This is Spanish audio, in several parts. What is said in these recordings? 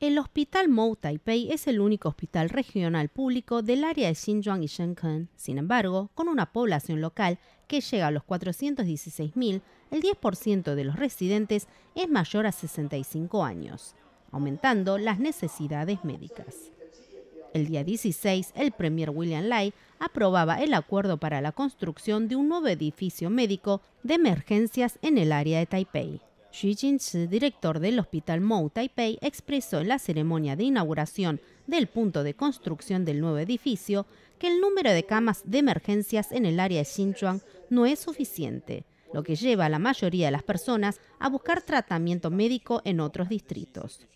El Hospital Mou Taipei es el único hospital regional público del área de Xinjiang y Shenzhen. Sin embargo, con una población local que llega a los 416.000, el 10% de los residentes es mayor a 65 años, aumentando las necesidades médicas. El día 16, el Premier William Lai aprobaba el acuerdo para la construcción de un nuevo edificio médico de emergencias en el área de Taipei. Xu jin director del Hospital Mou Taipei, expresó en la ceremonia de inauguración del punto de construcción del nuevo edificio que el número de camas de emergencias en el área de Xinjiang no es suficiente, lo que lleva a la mayoría de las personas a buscar tratamiento médico en otros distritos.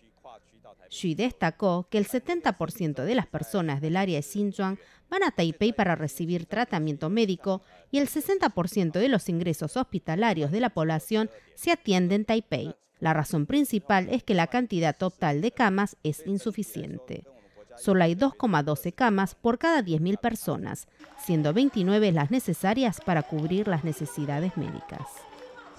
Xu destacó que el 70% de las personas del área de Xinjiang van a Taipei para recibir tratamiento médico y el 60% de los ingresos hospitalarios de la población se atiende en Taipei. La razón principal es que la cantidad total de camas es insuficiente. Solo hay 2,12 camas por cada 10.000 personas, siendo 29 las necesarias para cubrir las necesidades médicas.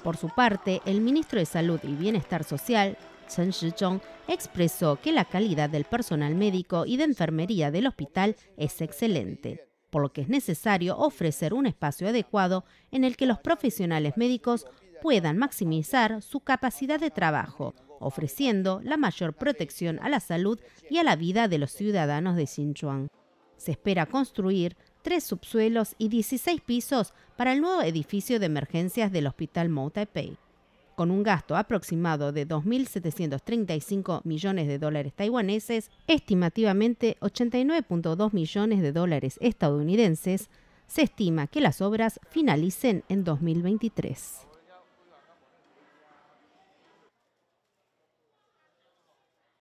Por su parte, el ministro de Salud y Bienestar Social, Chen Shizhong expresó que la calidad del personal médico y de enfermería del hospital es excelente, por lo que es necesario ofrecer un espacio adecuado en el que los profesionales médicos puedan maximizar su capacidad de trabajo, ofreciendo la mayor protección a la salud y a la vida de los ciudadanos de Xinchuan. Se espera construir tres subsuelos y 16 pisos para el nuevo edificio de emergencias del Hospital Mou Taipei con un gasto aproximado de 2.735 millones de dólares taiwaneses, estimativamente 89.2 millones de dólares estadounidenses, se estima que las obras finalicen en 2023.